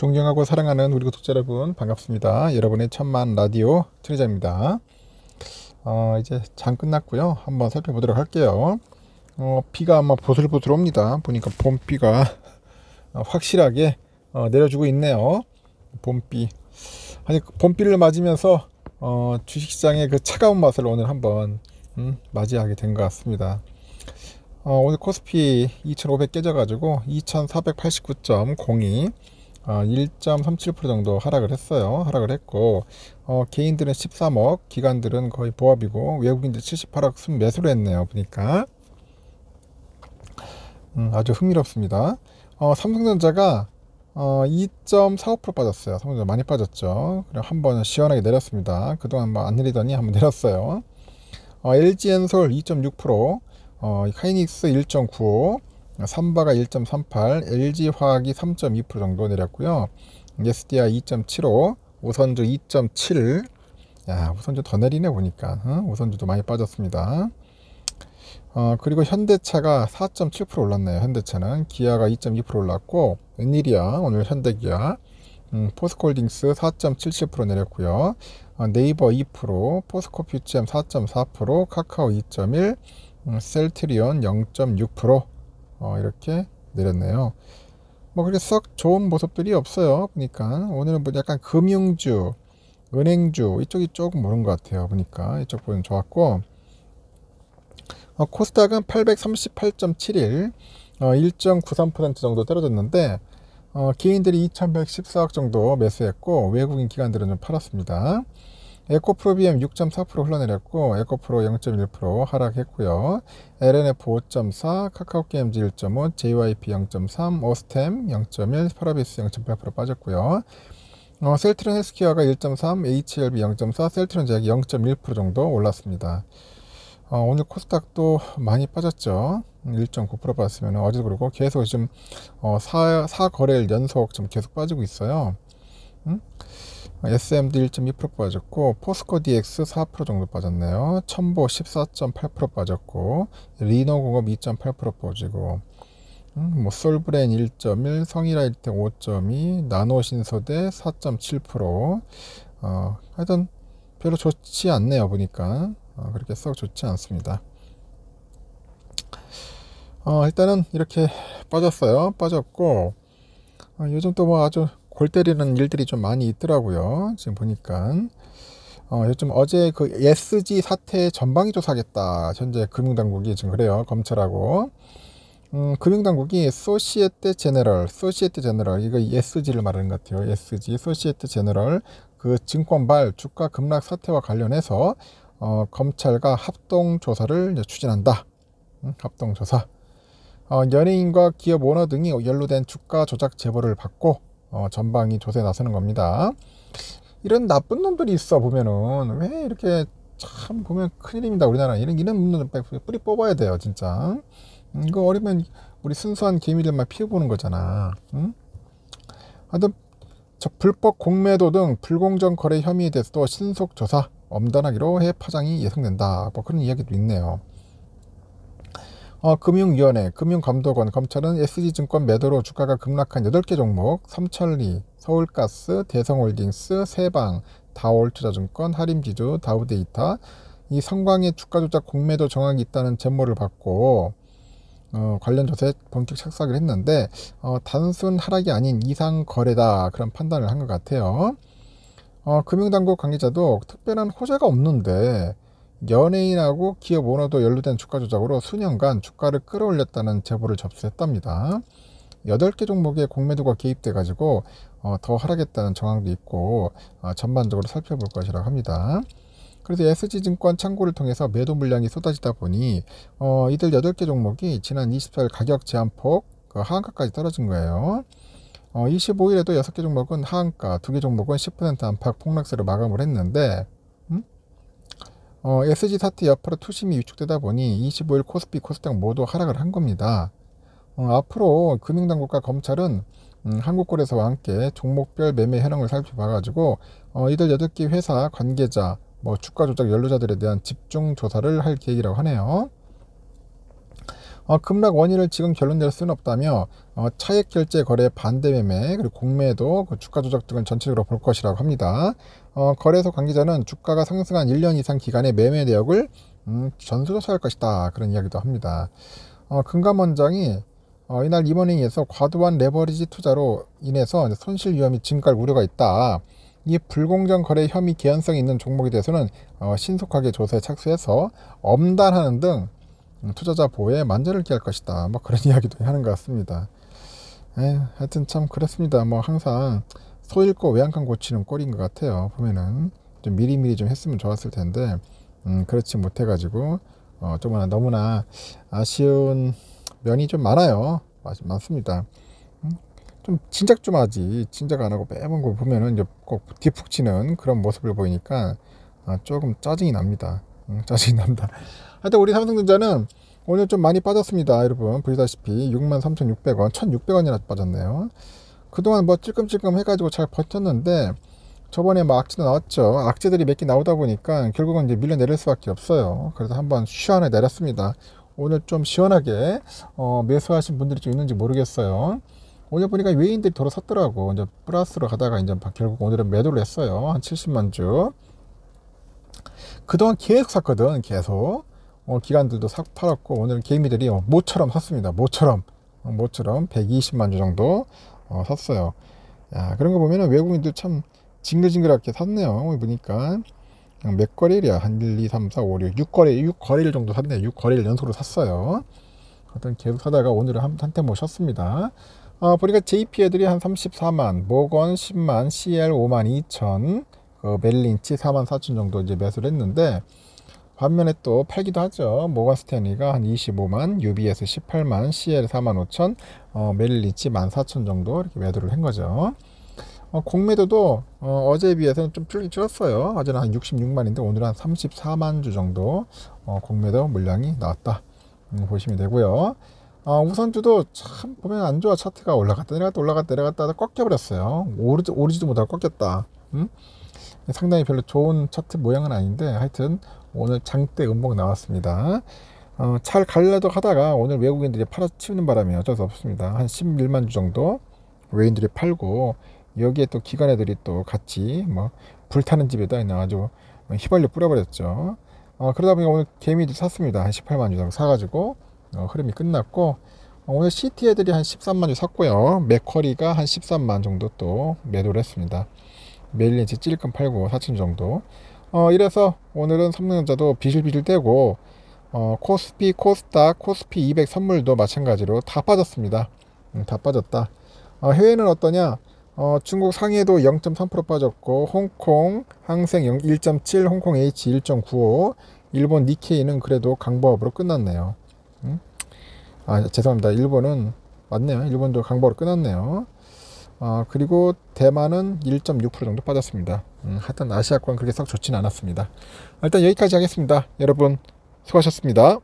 존경하고 사랑하는 우리 구독자 여러분 반갑습니다. 여러분의 천만 라디오 트리자입니다. 어, 이제 장 끝났고요. 한번 살펴보도록 할게요. 어, 비가 아마 보슬보슬 옵니다. 보니까 봄비가 어, 확실하게 어, 내려주고 있네요. 봄비. 아니 그 봄비를 맞으면서 어, 주식시장의 그 차가운 맛을 오늘 한번 음, 맞이하게 된 것 같습니다. 어, 오늘 코스피 2,500 깨져가지고 2,489.02 1.37% 아, 정도 하락을 했어요. 하락을 했고 어, 개인들은 13억, 기관들은 거의 보합이고 외국인들 78억 순 매수를 했네요. 보니까 음, 아주 흥미롭습니다. 어, 삼성전자가 어, 2.45% 빠졌어요. 삼성전자 많이 빠졌죠. 그리고 한번 시원하게 내렸습니다. 그동안 뭐안 내리더니 한 번 내렸어요. 어, LG엔솔 2.6%, 어, 하이닉스 1.95, 삼바가 1.38, LG화학이 3.2% 정도 내렸고요. SDI 2.75, 우선주 2.7. 야, 우선주 더 내리네 보니까. 어? 우선주도 많이 빠졌습니다. 어, 그리고 현대차가 4.7% 올랐네요. 현대차는 기아가 2.2% 올랐고 웬일이야 오늘 현대기아 음, 포스콜딩스 4.77% 내렸고요. 어, 네이버 2%, 포스코퓨치엠 4.4%, 카카오 2.1, 음, 셀트리온 0.6%, 어, 이렇게 내렸네요. 뭐 그렇게 썩 좋은 모습들이 없어요. 보니까 오늘은 뭐 약간 금융주, 은행주 이쪽이 조금 모른 것 같아요. 보니까 이쪽 보면 좋았고 어, 코스닥은 838.71 어, 1.93% 정도 떨어졌는데 어, 개인들이 2,114억 정도 매수했고 외국인 기관들은 좀 팔았습니다. 에코프로 BM 6.4% 흘러내렸고 에코프로 0.1% 하락했고요. LNF 5.4, 카카오게임즈 1.5, JYP 0.3, 오스템 0.1, 파라비스 0.8% 빠졌고요. 어, 셀트론 헬스케어가 1.3, HLB 0.4, 셀트론 제약이 0.1% 정도 올랐습니다. 어, 오늘 코스닥도 많이 빠졌죠. 1.9% 빠졌으면 어제도 그렇고 계속 지금 어, 사, 사 거래일 연속 좀 계속 빠지고 있어요. 음? s m d 1.2% 빠졌고 포스코 DX 4% 정도 빠졌네요. 첨보 14.8% 빠졌고 리노공업 2.8% 빠지고 음, 뭐솔브레 1.1, 성일아1텍 5.2, 나노신소대 4.7% 어, 하여튼 별로 좋지 않네요 보니까 어, 그렇게 썩 좋지 않습니다. 어, 일단은 이렇게 빠졌어요. 빠졌고 어, 요즘 또 뭐 아주 골 때리는 일들이 좀 많이 있더라고요. 지금 보니까. 어, 요즘 어제 그 SG 사태 전방위 조사하겠다. 현재 금융당국이 지금 그래요. 검찰하고. 음, 금융당국이 소시에테 제네럴, 소시에테 제네럴, 이거 SG를 말하는 것 같아요. SG, 소시에테 제네럴, 그 증권발 주가 급락 사태와 관련해서 어, 검찰과 합동조사를 추진한다. 음, 합동조사. 어, 연예인과 기업 오너 등이 연루된 주가 조작 제보를 받고 어, 전방이 조세 나서는 겁니다. 이런 나쁜 놈들이 있어 보면은 왜 이렇게 참 보면 큰일입니다 우리나라 이런 이런 놈들 뿌리 뽑아야 돼요 진짜 음, 이거 어리면 우리 순수한 개미들만 피해보는 거잖아 응? 음? 하여튼 저 불법 공매도 등 불공정 거래 혐의에 대해서도 신속 조사 엄단하기로 해 파장이 예상된다 뭐 그런 이야기도 있네요 어, 금융위원회, 금융감독원, 검찰은 SG증권 매도로 주가가 급락한 8개 종목, 삼천리, 서울가스, 대성홀딩스, 세방, 다올투자증권, 하림지주, 다우데이터, 이 성광의 주가 조작 공매도 정황이 있다는 제보를 받고 어, 관련 조사에 본격 착수하기로 했는데 어, 단순 하락이 아닌 이상 거래다 그런 판단을 한 것 같아요. 어, 금융당국 관계자도 특별한 호재가 없는데 연예인하고 기업 오너도 연루된 주가 조작으로 수년간 주가를 끌어올렸다는 제보를 접수했답니다. 8개 종목에 공매도가 개입돼 가지고 어, 더 하락했다는 정황도 있고 어, 전반적으로 살펴볼 것이라고 합니다. 그래서 SG증권 창고를 통해서 매도 물량이 쏟아지다 보니 어, 이들 8개 종목이 지난 24일 가격 제한폭 그 하한가까지 떨어진 거예요. 25일에도 6개 종목은 하한가, 2개 종목은 10% 안팎 폭락세로 마감을 했는데 어, SG 사태 옆으로 투심이 위축되다 보니 25일 코스피 코스닥 모두 하락을 한 겁니다. 어, 앞으로 금융당국과 검찰은 음, 한국거래소와 함께 종목별 매매 현황을 살펴봐가지고 어, 이들 8개 회사 관계자, 뭐 주가 조작 연루자들에 대한 집중 조사를 할 계획이라고 하네요. 어, 급락 원인을 지금 결론 낼 수는 없다며 어, 차액 결제 거래 반대 매매 그리고 공매도 그 주가 조작 등을 전체적으로 볼 것이라고 합니다. 어, 거래소 관계자는 주가가 상승한 1년 이상 기간의 매매 내역을 음, 전수조사할 것이다 그런 이야기도 합니다. 어, 금감 원장이 어, 이날 임원회에서 과도한 레버리지 투자로 인해서 손실 위험이 증가할 우려가 있다. 이 불공정 거래 혐의 개연성이 있는 종목에 대해서는 어, 신속하게 조사에 착수해서 엄단하는 등 음, 투자자 보호에 만전을 기할 것이다. 뭐 그런 이야기도 하는 것 같습니다. 에, 예, 하여튼 참 그렇습니다. 뭐 항상 소 읽고 외양간 고치는 꼴인 것 같아요. 보면은 좀 미리미리 좀 했으면 좋았을 텐데 음, 그렇지 못해가지고 어, 조금 너무나 아쉬운 면이 좀 많아요. 많습니다. 음, 좀 진작 좀 하지 진작 안 하고 매번 그 보면은 이제 꼭 뒤푹 치는 그런 모습을 보이니까 아, 조금 짜증이 납니다. 음, 짜증이 납니다. 하여튼 우리 삼성전자는 오늘 좀 많이 빠졌습니다 여러분 보시다시피 63,600원 1,600원이나 빠졌네요 그동안 뭐 찔끔찔끔 해가지고 잘 버텼는데 저번에 막 악재도 나왔죠 악재들이 몇 개 나오다 보니까 결국은 이제 밀려내릴 수밖에 없어요 그래서 한번 시원하게 내렸습니다 오늘 좀 시원하게 어, 매수하신 분들이 좀 있는지 모르겠어요 오늘 보니까 외인들이 도로 섰더라고 이제 플러스로 가다가 이제 결국 오늘은 매도를 했어요 한 70만 주 그동안 계속 샀거든 계속 오 어, 기관들도 싹 팔았고 오늘은 개미들이 어, 모처럼 샀습니다. 모처럼 어, 모처럼 120만 주 정도 샀어요. 야, 그런 거 보면 외국인들 참 징글징글하게 샀네요. 보니까 몇 거래일이야? 한 1, 2, 3, 4, 5, 6, 6거래, 6거래일 정도 샀네요. 6거래일 연속으로 샀어요. 어떤 계속 사다가 오늘은 한, 한테 모셨습니다. 어, 보니까 JP 애들이 한 34만, 모건 10만, CL 5만 2천, 어, 그 멜린치 4만 4천 정도 이제 매수를 했는데 반면에 또 팔기도 하죠. 모가스테니가한 25만, UBS 18만, CL 4만 5천, 어, 메릴 리치 1만 4천 정도 이렇게 매도를 한 거죠. 어, 공매도도 어, 어제에 비해서는 좀줄었어요 어제는 한 66만인데 오늘한 34만 주 정도 어, 공매도 물량이 나왔다. 음, 보시면 되고요. 어, 우선주도 참 보면 안 좋아 차트가 올라갔다 내려갔다 올라갔다 내려갔다 다 꺾여버렸어요. 오르지, 오르지도 못하고 꺾였다. 음? 상당히 별로 좋은 차트 모양은 아닌데 하여튼 오늘 장대 음봉 나왔습니다. 어, 잘 갈려도 하다가 오늘 외국인들이 팔아치우는 바람에 어쩔 수 없습니다. 한 11만 주 정도 외인들이 팔고 여기에 또 기관애들이 또 같이 뭐 불타는 집에다 나가지고 뭐 휘발유 뿌려버렸죠. 어, 그러다 보니까 오늘 개미도 샀습니다. 한 18만 주 정도 사가지고 어, 흐름이 끝났고 어, 오늘 시티 애들이 한 13만 주 샀고요. 맥커리가 한 13만 정도 또 매도를 했습니다. 메일린치 찔끔 팔고 4천 정도. 어, 이래서 오늘은 삼성전자도 비실비실 떼고 어, 코스피, 코스닥, 코스피 200 선물도 마찬가지로 다 빠졌습니다. 음, 다 빠졌다. 어, 해외는 어떠냐? 어, 중국 상해도 0.3% 빠졌고 홍콩 항생 1.7, 홍콩 H 1.95, 일본 니케이는 그래도 강보합으로 끝났네요. 음? 아 죄송합니다. 일본은 맞네요. 일본도 강보로 끝났네요. 어, 그리고 대만은 1.6% 정도 빠졌습니다. 음, 하여튼 아시아권 그렇게 썩 좋진 않았습니다. 일단 여기까지 하겠습니다. 여러분 수고하셨습니다.